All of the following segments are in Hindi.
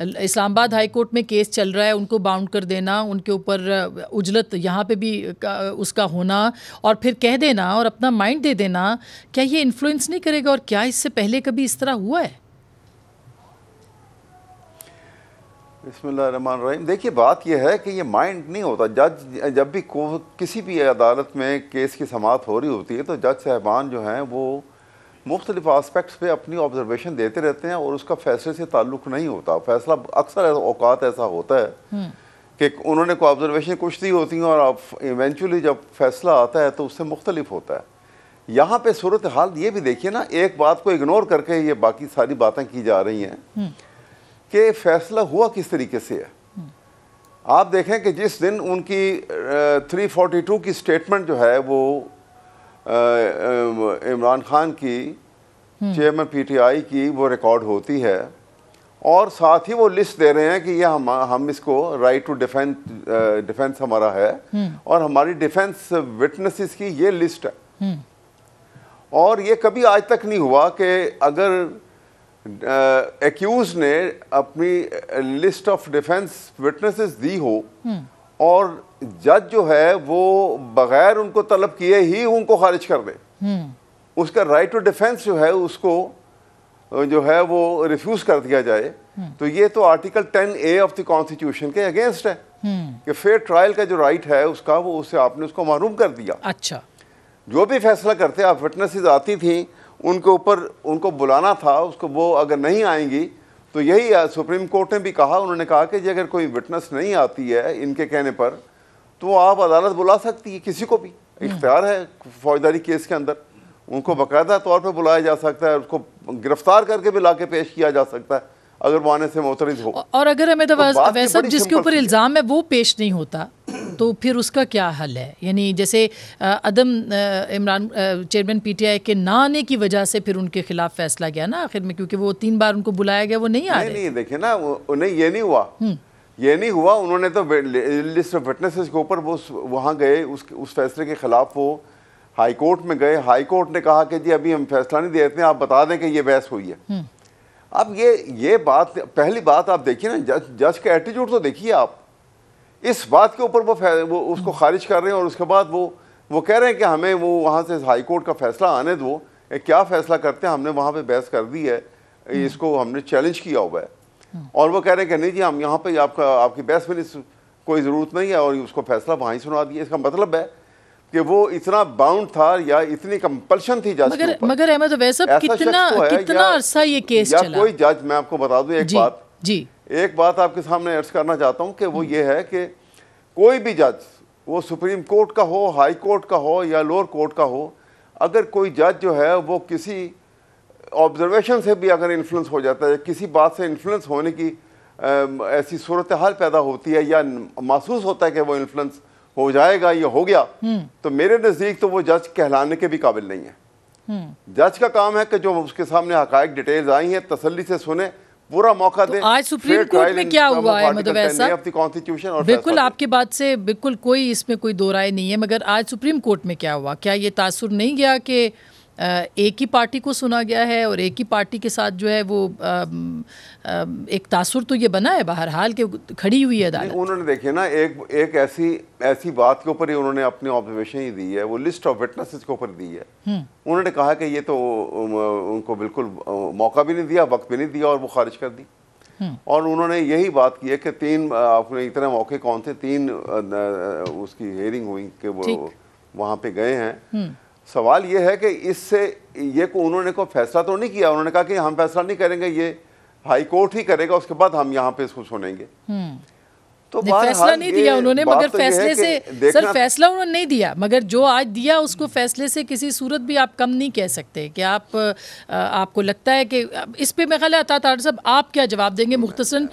इस्लामाबाद हाई कोर्ट में केस चल रहा है उनको बाउंड कर देना उनके ऊपर उजलत यहाँ पे भी उसका होना और फिर कह देना और अपना माइंड दे देना क्या ये इन्फ्लुएंस नहीं करेगा और क्या इससे पहले कभी इस तरह हुआ है रहीम देखिए बात यह है कि ये माइंड नहीं होता जज जब भी को किसी भी अदालत में केस की समात हो रही होती है तो जज साहबान जो हैं वो मुख्तलिफ आस्पेक्ट्स पे अपनी ऑब्जर्वेशन देते रहते हैं और उसका फैसले से ताल्लुक नहीं होता फैसला अक्सर औकात ऐसा होता है हम्म। कि उन्होंने को ऑब्जर्वेशन कुछ दी होती हैं और इवेंचुअली जब फैसला आता है तो उससे मुख्तलिफ होता है यहाँ पे सूरत हाल ये भी देखिए ना एक बात को इग्नोर करके ये बाकी सारी बातें की जा रही हैं हम्म। कि फैसला हुआ किस तरीके से है हम्म। आप देखें कि जिस दिन उनकी 342 की स्टेटमेंट जो है वो इमरान खान की हम्म। चेयरमैन पीटीआई की वो रिकॉर्ड होती है और साथ ही वो लिस्ट दे रहे हैं कि ये हम हम इसको राइट टू डिफेंस डिफेंस हमारा है हम्म। और हमारी डिफेंस विटनेसेस की ये लिस्ट है हम्म। और ये कभी आज तक नहीं हुआ कि अगर एक्यूज ने अपनी लिस्ट ऑफ डिफेंस विटनेसेस दी हो और जज जो है वो बगैर उनको तलब किए ही उनको खारिज कर दे हम्म। उसका राइट टू डिफेंस जो है उसको जो है वो रिफ्यूज़ कर दिया जाए हम्म। तो ये तो article 10 A of the constitution के अगेंस्ट है हम्म। कि फेयर ट्रायल का जो राइट है उसका वो उससे आपने उसको मरूम कर दिया अच्छा जो भी फैसला करते आप विटनेसेस आती थी उनके ऊपर उनको बुलाना था उसको वो अगर नहीं आएंगी तो यही सुप्रीम कोर्ट ने भी कहा उन्होंने कहा कि अगर कोई विटनेस नहीं आती है इनके कहने पर तो आप अदालत बुला सकती है किसी को भी इख्तियार है फौजदारी केस के अंदर उनको बाकायदा तौर पर बुलाया जा सकता है उसको गिरफ्तार करके भी ला के पेश किया जा सकता है अगर वो आने से मोतरज हो और अगर अहमद तो, तो वैसा जिसके ऊपर इल्ज़ाम है वो पेश नहीं होता तो फिर उसका क्या हल है यानी जैसे अदम इमरान चेयरमैन पीटीआई के ना आने की वजह से फिर उनके खिलाफ फैसला गया ना आखिर में क्योंकि वो तीन बार उनको बुलाया गया वो नहीं आ नहीं, नहीं देखे ना उन्हें ये नहीं हुआ हम्म। ये नहीं हुआ उन्होंने तो लिस्ट ऑफ विटनेसेस के ऊपर वो वहाँ गए उस उस फैसले के ख़िलाफ़ वो हाई कोर्ट में गए हाई कोर्ट ने कहा कि जी अभी हम फैसला नहीं देते आप बता दें कि ये बहस हुई है हम्म। अब ये ये बात पहली बात आप देखिए ना जज जज का एटीट्यूड तो देखिए आप इस बात के ऊपर वो वो उसको खारिज कर रहे हैं और उसके बाद वो वो कह रहे हैं कि हमें वो वहाँ से हाई कोर्ट का फैसला आने दो क्या फैसला करते हैं हमने वहाँ पे बहस कर दी है हम्म। इसको हमने चैलेंज किया हुआ है हम्म। और वो कह रहे हैं कि नहीं जी हम यहाँ पे आपका आपकी बहस में कोई ज़रूरत नहीं है और उसको फैसला वहाँ ही सुना दिया इसका मतलब है कि वो इतना बाउंड था या इतनी कंपल्शन थी जज मगर मगर अहमद वैसा कितना तो कितना अरसा ये केस या चला कोई जज मैं आपको बता दूं एक जी, बात जी एक बात आपके सामने अर्ज करना चाहता हूँ कि वो ये है कि कोई भी जज वो सुप्रीम कोर्ट का हो हाई कोर्ट का हो या लोअर कोर्ट का हो अगर कोई जज जो है वो किसी ऑब्जर्वेशन से भी अगर इन्फ्लुएंस हो जाता है किसी बात से इन्फ्लुएंस होने की ऐसी सूरत हाल पैदा होती है या महसूस होता है कि वो इन्फ्लुएंस हो जाएगा या हो गया हम्म। तो मेरे नज़दीक तो वो जज कहलाने के भी काबिल नहीं है हम्म। जज का काम है कि जो उसके सामने हकायक डिटेल्स आई हैं तसली से सुने पूरा मौका तो आज सुप्रीम कोर्ट में क्या हुआ है मतलब ऐसा कॉन्स्टिट्यूशन बिल्कुल आपके बात से बिल्कुल कोई इसमें कोई दो राय नहीं है मगर आज सुप्रीम कोर्ट में क्या हुआ क्या ये तासुर नहीं गया कि एक ही पार्टी को सुना गया है और एक ही पार्टी के साथ जो है वो एक तासुर तो ये बना है हाल के खड़ी हुई है उन्होंने देखिए ना एक एक ऐसी ऐसी बात के ऊपर ही उन्होंने अपनी ऑब्जर्वेशन ही दी है वो लिस्ट ऑफ विटनेसेस के ऊपर दी है हम्म। उन्होंने कहा कि ये तो उनको बिल्कुल मौका भी नहीं दिया वक्त भी नहीं दिया और वो खारिज कर दी हम्म। और उन्होंने यही बात की है कि तीन आपने इतने मौके कौन थे तीन उसकी हेयरिंग हुई कि वो वहाँ पे गए हैं हम्म। सवाल ये है कि इससे ये को उन्होंने को फैसला तो नहीं किया उन्होंने कहा कि हम फैसला नहीं करेंगे ये हाई कोर्ट ही करेगा उसके बाद हम यहाँ पे इसको सुनेंगे हम्म। तो फैसला नहीं दिया उन्होंने मगर तो फैसले से सर फैसला उन्होंने नहीं दिया मगर जो आज दिया उसको फैसले से किसी सूरत भी आप कम नहीं कह सकते कि आप आपको लगता है कि इस पे मैं ख्याल अता साहब आप क्या जवाब देंगे मुख्तसर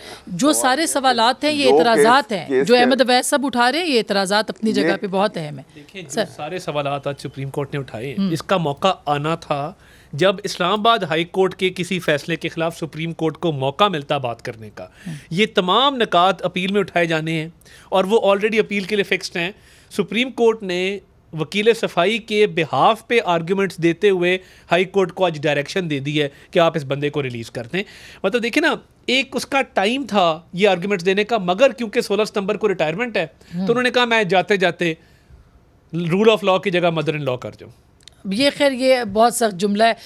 जो सारे सवाल हैं ये एतराज़ात हैं जो अहमद अवैध सब उठा रहे हैं ये एतराज़ात अपनी जगह पर बहुत अहम है सर सारे सवाल आज सुप्रीम कोर्ट ने उठाए हम्म। इसका मौका आना था जब इस्लामाबाद हाई कोर्ट के किसी फैसले के खिलाफ सुप्रीम कोर्ट को मौका मिलता बात करने का ये तमाम नकात अपील में उठाए जाने हैं और वो ऑलरेडी अपील के लिए फिक्स्ड हैं सुप्रीम कोर्ट ने वकील सफाई के बिहाफ पे आर्ग्यूमेंट्स देते हुए हाई कोर्ट को आज डायरेक्शन दे दी है कि आप इस बंदे को रिलीज़ कर दें मतलब देखिए ना एक उसका टाइम था ये आर्ग्यूमेंट्स देने का मगर क्योंकि 16 सितंबर को रिटायरमेंट है तो हम्म। उन्होंने कहा मैं जाते जाते रूल ऑफ लॉ की जगह मदर इन लॉ कर जाऊँ ये खैर ये बहुत सख्त जुमला है